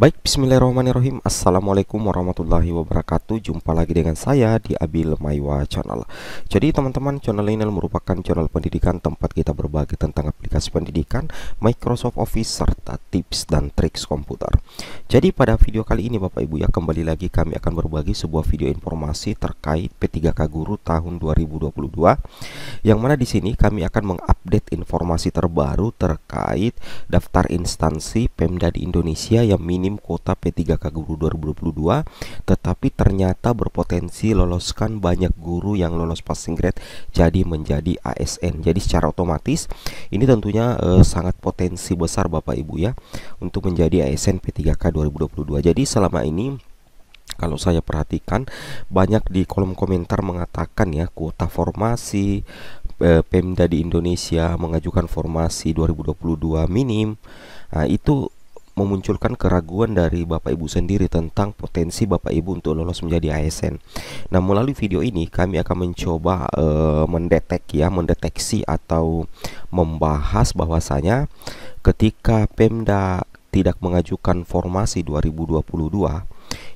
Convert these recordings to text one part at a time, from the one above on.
Baik, bismillahirrahmanirrahim Assalamualaikum warahmatullahi wabarakatuh Jumpa lagi dengan saya di Abil Maiwa Channel Jadi teman-teman, channel ini merupakan channel pendidikan Tempat kita berbagi tentang aplikasi pendidikan Microsoft Office, serta tips dan triks komputer Jadi pada video kali ini Bapak Ibu ya Kembali lagi kami akan berbagi sebuah video informasi Terkait P3K Guru tahun 2022 Yang mana di sini kami akan mengupdate informasi terbaru Terkait daftar instansi Pemda di Indonesia yang minim minim kuota P3K Guru 2022 tetapi ternyata berpotensi loloskan banyak guru yang lolos passing grade jadi menjadi ASN jadi secara otomatis ini tentunya eh, sangat potensi besar Bapak Ibu ya untuk menjadi ASN P3K 2022 jadi selama ini kalau saya perhatikan banyak di kolom komentar mengatakan ya kuota formasi eh, Pemda di Indonesia mengajukan formasi 2022 minim. Nah, itu memunculkan keraguan dari Bapak Ibu sendiri tentang potensi Bapak Ibu untuk lolos menjadi ASN. Nah, melalui video ini kami akan mencoba uh, mendetek ya, mendeteksi atau membahas bahwasanya ketika Pemda tidak mengajukan formasi 2022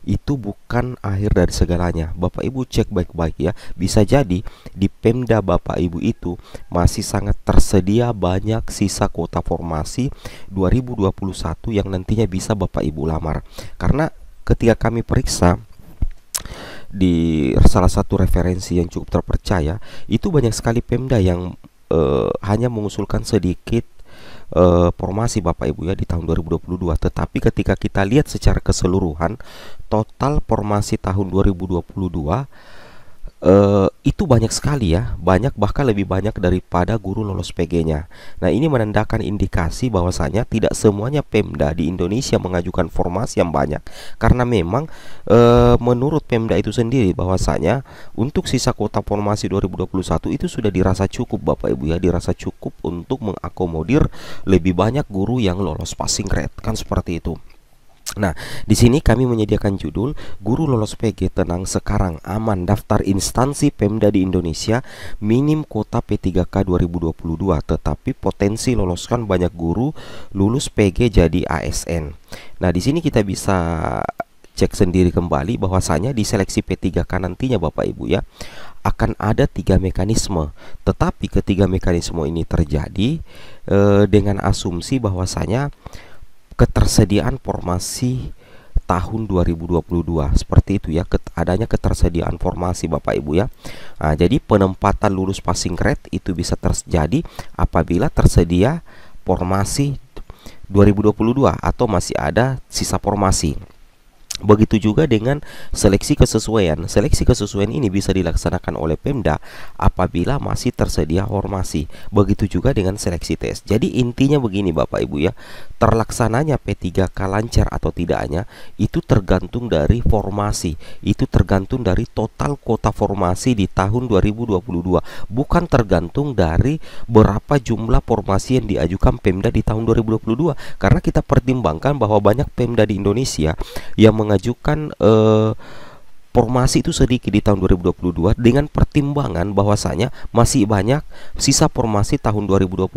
itu bukan akhir dari segalanya. Bapak Ibu cek baik-baik ya. Bisa jadi di Pemda Bapak Ibu itu masih sangat tersedia banyak sisa kuota formasi 2021 yang nantinya bisa Bapak Ibu lamar. Karena ketika kami periksa di salah satu referensi yang cukup terpercaya itu banyak sekali Pemda yang eh, hanya mengusulkan sedikit uh, formasi Bapak Ibu ya di tahun 2022. Tetapi ketika kita lihat secara keseluruhan total formasi tahun 2022 uh, itu banyak sekali ya, banyak bahkan lebih banyak daripada guru lolos PG-nya. Nah, ini menandakan indikasi bahwasanya tidak semuanya Pemda di Indonesia mengajukan formasi yang banyak karena memang e, menurut Pemda itu sendiri bahwasanya untuk sisa kuota formasi 2021 itu sudah dirasa cukup Bapak Ibu ya, dirasa cukup untuk mengakomodir lebih banyak guru yang lolos passing grade kan seperti itu. Nah, di sini kami menyediakan judul Guru Lolos PG Tenang Sekarang Aman Daftar Instansi Pemda di Indonesia Minim Kuota P3K 2022 Tetapi potensi loloskan banyak guru lulus PG jadi ASN Nah, di sini kita bisa cek sendiri kembali bahwasanya di seleksi P3K nantinya Bapak Ibu ya akan ada tiga mekanisme. Tetapi ketiga mekanisme ini terjadi eh, dengan asumsi bahwasanya ketersediaan formasi tahun 2022 seperti itu ya adanya ketersediaan formasi Bapak Ibu ya nah, jadi penempatan lulus passing grade itu bisa terjadi apabila tersedia formasi 2022 atau masih ada sisa formasi Begitu juga dengan seleksi kesesuaian. Seleksi kesesuaian ini bisa dilaksanakan oleh Pemda apabila masih tersedia formasi. Begitu juga dengan seleksi tes. Jadi intinya begini Bapak Ibu ya, terlaksananya P3K lancar atau tidaknya itu tergantung dari formasi. Itu tergantung dari total kuota formasi di tahun 2022, bukan tergantung dari berapa jumlah formasi yang diajukan Pemda di tahun 2022 karena kita pertimbangkan bahwa banyak Pemda di Indonesia yang mengajukan uh, formasi itu sedikit di tahun 2022 dengan pertimbangan bahwasanya masih banyak sisa formasi tahun 2021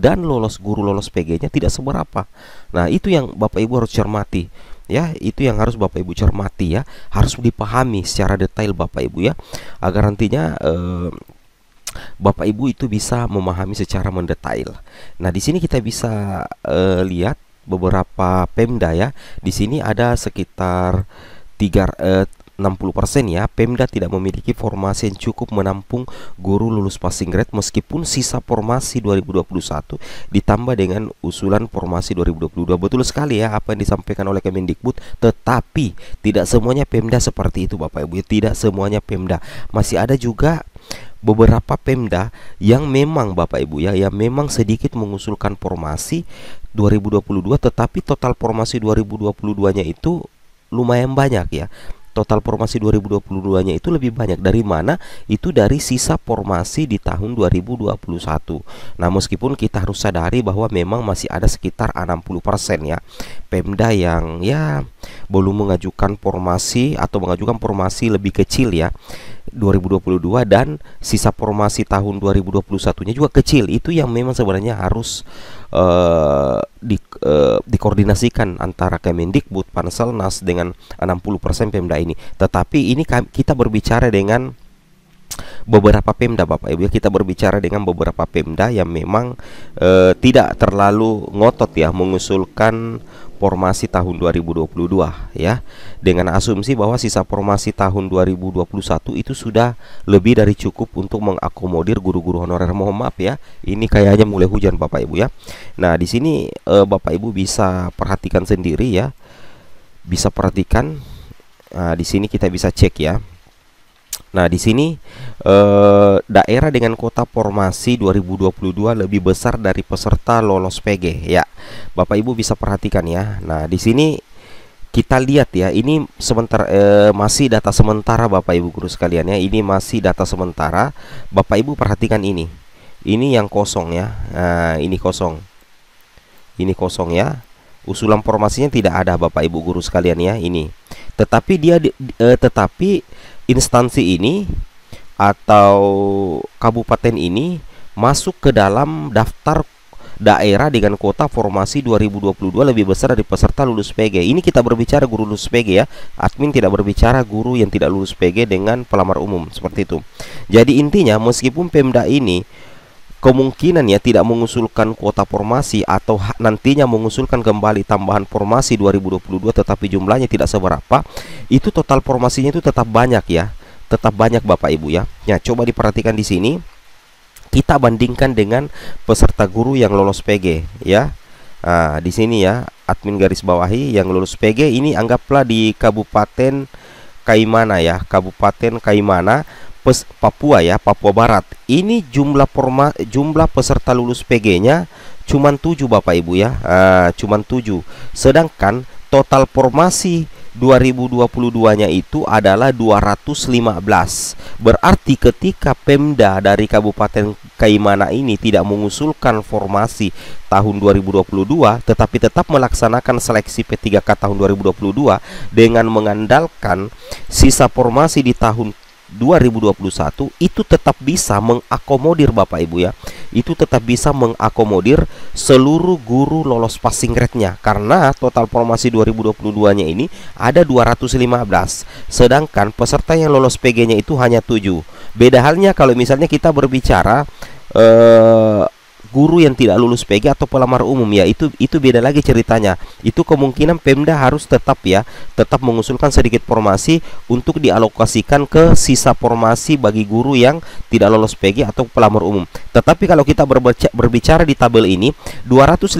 dan lolos guru lolos PG-nya tidak seberapa. Nah, itu yang Bapak Ibu harus cermati ya itu yang harus bapak ibu cermati ya harus dipahami secara detail bapak ibu ya agar nantinya eh, bapak ibu itu bisa memahami secara mendetail nah di sini kita bisa eh, lihat beberapa Pemda ya. Di sini ada sekitar 3 eh, 60% ya, Pemda tidak memiliki formasi yang cukup menampung guru lulus passing grade meskipun sisa formasi 2021 ditambah dengan usulan formasi 2022. Betul sekali ya apa yang disampaikan oleh Kemendikbud, tetapi tidak semuanya Pemda seperti itu Bapak Ibu, ya. tidak semuanya Pemda. Masih ada juga beberapa Pemda yang memang Bapak Ibu ya yang memang sedikit mengusulkan formasi 2022 tetapi total formasi 2022-nya itu lumayan banyak ya. Total formasi 2022-nya itu lebih banyak dari mana? Itu dari sisa formasi di tahun 2021. Nah, meskipun kita harus sadari bahwa memang masih ada sekitar 60% ya. Pemda yang ya belum mengajukan formasi atau mengajukan formasi lebih kecil ya 2022 dan sisa formasi tahun 2021-nya juga kecil. Itu yang memang sebenarnya harus uh, di, uh, dikoordinasikan antara Kemendikbud, Panselnas dengan 60% Pemda ini. Tetapi ini kita berbicara dengan beberapa Pemda Bapak Ibu ya. kita berbicara dengan beberapa Pemda yang memang e, tidak terlalu ngotot ya mengusulkan formasi tahun 2022 ya dengan asumsi bahwa sisa formasi tahun 2021 itu sudah lebih dari cukup untuk mengakomodir guru-guru honorer mohon maaf ya ini kayaknya mulai hujan Bapak Ibu ya nah di sini eh, Bapak Ibu bisa perhatikan sendiri ya bisa perhatikan nah, di sini kita bisa cek ya Nah, di sini eh, daerah dengan kota formasi 2022 lebih besar dari peserta lolos PG ya. Bapak Ibu bisa perhatikan ya. Nah, di sini kita lihat ya, ini sementara eh, masih data sementara Bapak Ibu guru sekalian ya. Ini masih data sementara. Bapak Ibu perhatikan ini. Ini yang kosong ya. Nah, ini kosong. Ini kosong ya. Usulan formasinya tidak ada Bapak Ibu guru sekalian ya, ini. Tetapi dia eh, tetapi instansi ini atau kabupaten ini masuk ke dalam daftar daerah dengan kuota formasi 2022 lebih besar dari peserta lulus PG. Ini kita berbicara guru lulus PG ya. Admin tidak berbicara guru yang tidak lulus PG dengan pelamar umum seperti itu. Jadi intinya meskipun Pemda ini kemungkinan ya tidak mengusulkan kuota formasi atau nantinya mengusulkan kembali tambahan formasi 2022 tetapi jumlahnya tidak seberapa itu total formasinya itu tetap banyak ya tetap banyak Bapak Ibu ya ya coba diperhatikan di sini kita bandingkan dengan peserta guru yang lolos PG ya nah, di sini ya admin garis bawahi yang lulus PG ini anggaplah di Kabupaten Kaimana ya Kabupaten Kaimana pes, Papua ya, Papua Barat. Ini jumlah forma jumlah peserta lulus PG-nya cuman 7 Bapak Ibu ya. Uh, cuman 7. Sedangkan total formasi 2022-nya itu adalah 215. Berarti ketika Pemda dari Kabupaten Kaimana ini tidak mengusulkan formasi tahun 2022 tetapi tetap melaksanakan seleksi P3K tahun 2022 dengan mengandalkan sisa formasi di tahun 2021 itu tetap bisa mengakomodir Bapak Ibu ya. Itu tetap bisa mengakomodir seluruh guru lolos passing grade-nya karena total formasi 2022-nya ini ada 215. Sedangkan peserta yang lolos PG-nya itu hanya 7. Beda halnya kalau misalnya kita berbicara eh guru yang tidak lulus PG atau pelamar umum ya itu itu beda lagi ceritanya itu kemungkinan Pemda harus tetap ya tetap mengusulkan sedikit formasi untuk dialokasikan ke sisa formasi bagi guru yang tidak lolos PG atau pelamar umum tetapi kalau kita berbicara di tabel ini 215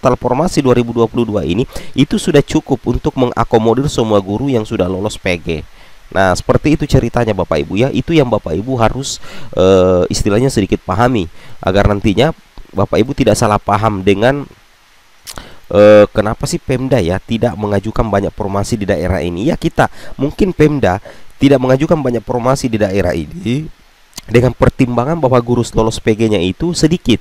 total formasi 2022 ini itu sudah cukup untuk mengakomodir semua guru yang sudah lolos PG Nah, seperti itu ceritanya Bapak Ibu ya. Itu yang Bapak Ibu harus e, istilahnya sedikit pahami agar nantinya Bapak Ibu tidak salah paham dengan e, kenapa sih Pemda ya tidak mengajukan banyak formasi di daerah ini. Ya kita mungkin Pemda tidak mengajukan banyak formasi di daerah ini dengan pertimbangan bahwa guru lolos PG-nya itu sedikit.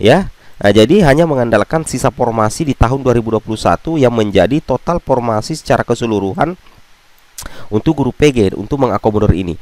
Ya. Nah, jadi hanya mengandalkan sisa formasi di tahun 2021 yang menjadi total formasi secara keseluruhan untuk guru PG untuk mengakomodir ini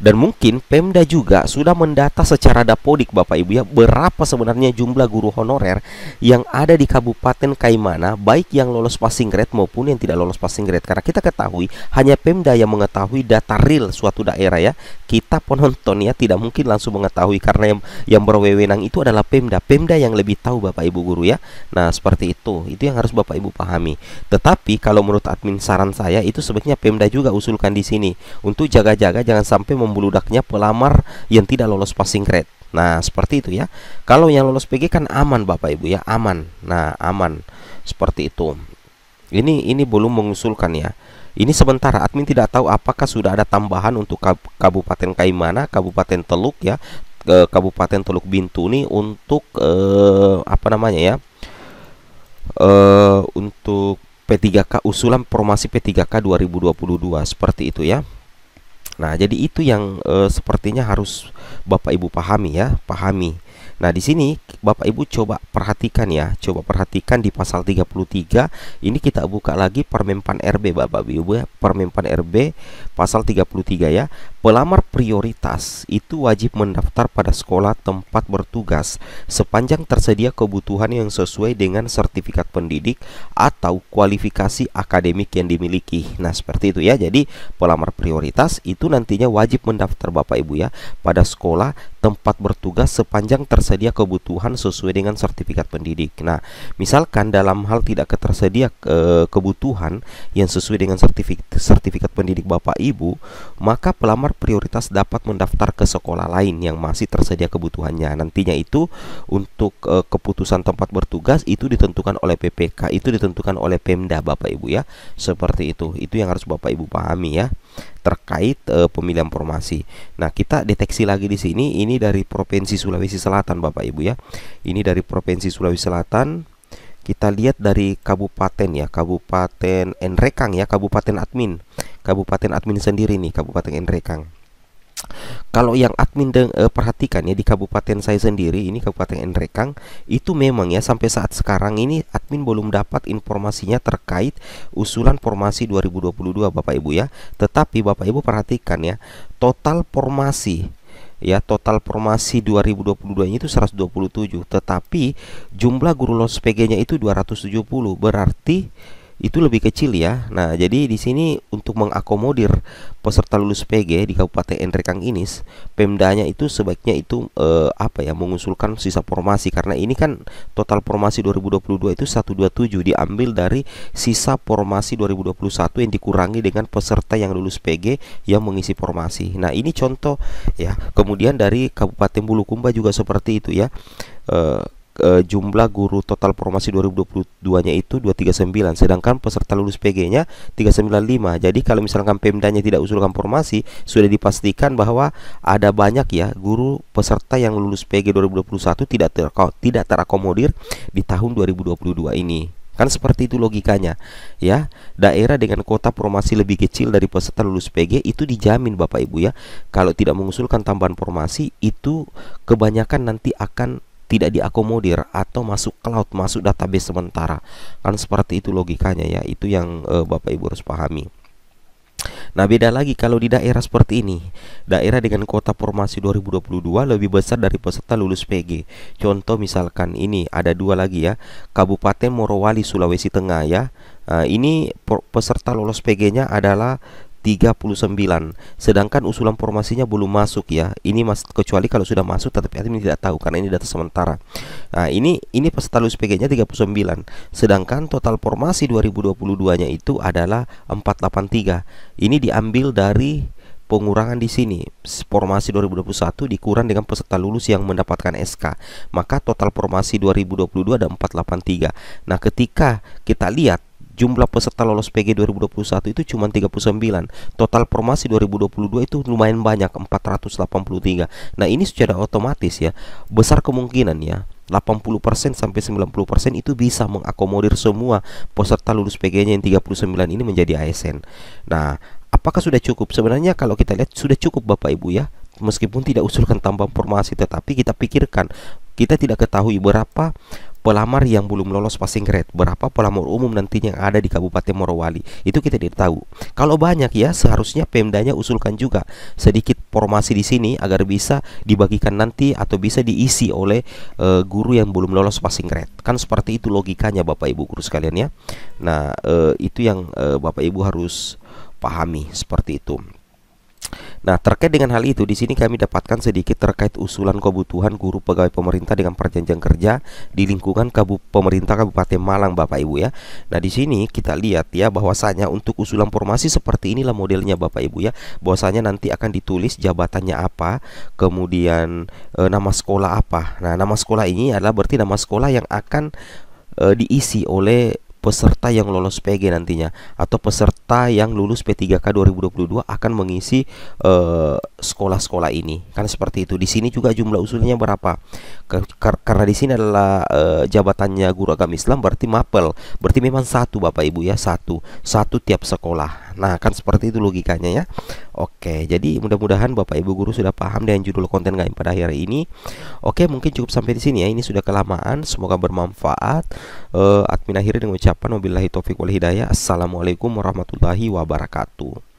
dan mungkin Pemda juga sudah mendata secara dapodik Bapak Ibu ya berapa sebenarnya jumlah guru honorer yang ada di Kabupaten Kaimana baik yang lolos passing grade maupun yang tidak lolos passing grade karena kita ketahui hanya Pemda yang mengetahui data real suatu daerah ya. Kita penonton ya tidak mungkin langsung mengetahui karena yang yang berwenang itu adalah Pemda. Pemda yang lebih tahu Bapak Ibu guru ya. Nah, seperti itu. Itu yang harus Bapak Ibu pahami. Tetapi kalau menurut admin saran saya itu sebaiknya Pemda juga usulkan di sini untuk jaga-jaga jangan sampai membludaknya pelamar yang tidak lolos passing grade. Nah, seperti itu ya. Kalau yang lolos PG kan aman Bapak Ibu ya, aman. Nah, aman. Seperti itu. Ini ini belum mengusulkan ya. Ini sementara admin tidak tahu apakah sudah ada tambahan untuk Kabupaten Kaimana, Kabupaten Teluk ya, Kabupaten Teluk Bintuni untuk eh, apa namanya ya? Eh, untuk P3K usulan formasi P3K 2022 seperti itu ya. Nah, jadi itu yang e, sepertinya harus Bapak Ibu pahami ya, pahami. Nah, di sini Bapak Ibu coba perhatikan ya, coba perhatikan di pasal 33 ini kita buka lagi Permenpan RB Bapak Ibu ya, Permenpan RB pasal 33 ya. Pelamar prioritas itu wajib mendaftar pada sekolah tempat bertugas sepanjang tersedia kebutuhan yang sesuai dengan sertifikat pendidik atau kualifikasi akademik yang dimiliki. Nah, seperti itu ya. Jadi, pelamar prioritas itu nantinya wajib mendaftar Bapak Ibu ya pada sekolah tempat bertugas sepanjang tersedia tersedia kebutuhan sesuai dengan sertifikat pendidik. Nah, misalkan dalam hal tidak ketersedia e, kebutuhan yang sesuai dengan sertifikat sertifikat pendidik Bapak Ibu, maka pelamar prioritas dapat mendaftar ke sekolah lain yang masih tersedia kebutuhannya. Nantinya itu untuk e, keputusan tempat bertugas itu ditentukan oleh PPK, itu ditentukan oleh Pemda Bapak Ibu ya. Seperti itu. Itu yang harus Bapak Ibu pahami ya terkait e, pemilihan formasi. Nah, kita deteksi lagi di sini ini dari Provinsi Sulawesi Selatan Bapak Ibu ya. Ini dari Provinsi Sulawesi Selatan. Kita lihat dari kabupaten ya, Kabupaten Enrekang ya, Kabupaten Admin. Kabupaten Admin sendiri nih, Kabupaten Enrekang kalau yang admin deng, eh, perhatikan ya di kabupaten saya sendiri ini kabupaten Nrekang itu memang ya sampai saat sekarang ini admin belum dapat informasinya terkait usulan formasi 2022 Bapak Ibu ya tetapi Bapak Ibu perhatikan ya total formasi ya total formasi 2022 ini itu 127 tetapi jumlah guru los PG-nya itu 270 berarti itu lebih kecil ya. Nah, jadi di sini untuk mengakomodir peserta lulus PG di Kabupaten Endrekang Inis, Pemdanya itu sebaiknya itu eh, apa ya mengusulkan sisa formasi karena ini kan total formasi 2022 itu 127 diambil dari sisa formasi 2021 yang dikurangi dengan peserta yang lulus PG yang mengisi formasi. Nah, ini contoh ya. Kemudian dari Kabupaten Bulukumba juga seperti itu ya. Eh, uh, jumlah guru total formasi 2022-nya itu 239 sedangkan peserta lulus PG-nya 395. Jadi kalau misalkan Pemdanya tidak usulkan formasi sudah dipastikan bahwa ada banyak ya guru peserta yang lulus PG 2021 tidak ter tidak terakomodir di tahun 2022 ini. Kan seperti itu logikanya, ya. Daerah dengan kota formasi lebih kecil dari peserta lulus PG itu dijamin Bapak Ibu ya. Kalau tidak mengusulkan tambahan formasi itu kebanyakan nanti akan tidak diakomodir atau masuk cloud, masuk database sementara. Kan seperti itu logikanya ya. Itu yang e, Bapak Ibu harus pahami. Nah beda lagi kalau di daerah seperti ini Daerah dengan kuota formasi 2022 lebih besar dari peserta lulus PG Contoh misalkan ini ada dua lagi ya Kabupaten Morowali Sulawesi Tengah ya Uh, ini peserta lolos PG-nya adalah 39 sedangkan usulan formasinya belum masuk ya ini mas kecuali kalau sudah masuk tetapi admin tidak tahu karena ini data sementara nah ini ini peserta lulus PG-nya 39 sedangkan total formasi 2022 nya itu adalah 483 ini diambil dari pengurangan di sini formasi 2021 dikurang dengan peserta lulus yang mendapatkan SK maka total formasi 2022 ada 483 nah ketika kita lihat jumlah peserta lolos PG 2021 itu cuma 39. Total formasi 2022 itu lumayan banyak 483. Nah, ini secara otomatis ya. Besar kemungkinan ya 80% sampai 90% itu bisa mengakomodir semua peserta lulus PG-nya yang 39 ini menjadi ASN. Nah, apakah sudah cukup? Sebenarnya kalau kita lihat sudah cukup Bapak Ibu ya. Meskipun tidak usulkan tambah formasi tetapi kita pikirkan kita tidak ketahui berapa pelamar yang belum lolos passing grade, berapa pelamar umum nantinya yang ada di Kabupaten Morowali. Itu kita tidak tahu. Kalau banyak ya seharusnya Pemdanya usulkan juga sedikit formasi di sini agar bisa dibagikan nanti atau bisa diisi oleh uh, guru yang belum lolos passing grade. Kan seperti itu logikanya Bapak Ibu guru sekalian ya. Nah, uh, itu yang uh, Bapak Ibu harus pahami seperti itu. Nah, terkait dengan hal itu, di sini kami dapatkan sedikit terkait usulan kebutuhan guru pegawai pemerintah dengan perjanjian kerja di lingkungan kabu pemerintah Kabupaten Malang, Bapak Ibu ya. Nah, di sini kita lihat ya bahwasanya untuk usulan formasi seperti inilah modelnya Bapak Ibu ya. Bahwasanya nanti akan ditulis jabatannya apa, kemudian e, nama sekolah apa. Nah, nama sekolah ini adalah berarti nama sekolah yang akan e, diisi oleh peserta yang lolos PG nantinya atau peserta yang lulus P3K 2022 akan mengisi eh, sekolah-sekolah uh, ini kan seperti itu di sini juga jumlah usulnya berapa karena di sini adalah uh, jabatannya guru agama Islam berarti mapel berarti memang satu Bapak Ibu ya satu satu tiap sekolah nah kan seperti itu logikanya ya Oke jadi mudah-mudahan Bapak Ibu guru sudah paham dengan judul konten kami pada hari ini Oke mungkin cukup sampai di sini ya ini sudah kelamaan semoga bermanfaat uh, admin akhirnya dengan ucapan wabillahi taufiq wal hidayah assalamualaikum warahmatullahi wabarakatuh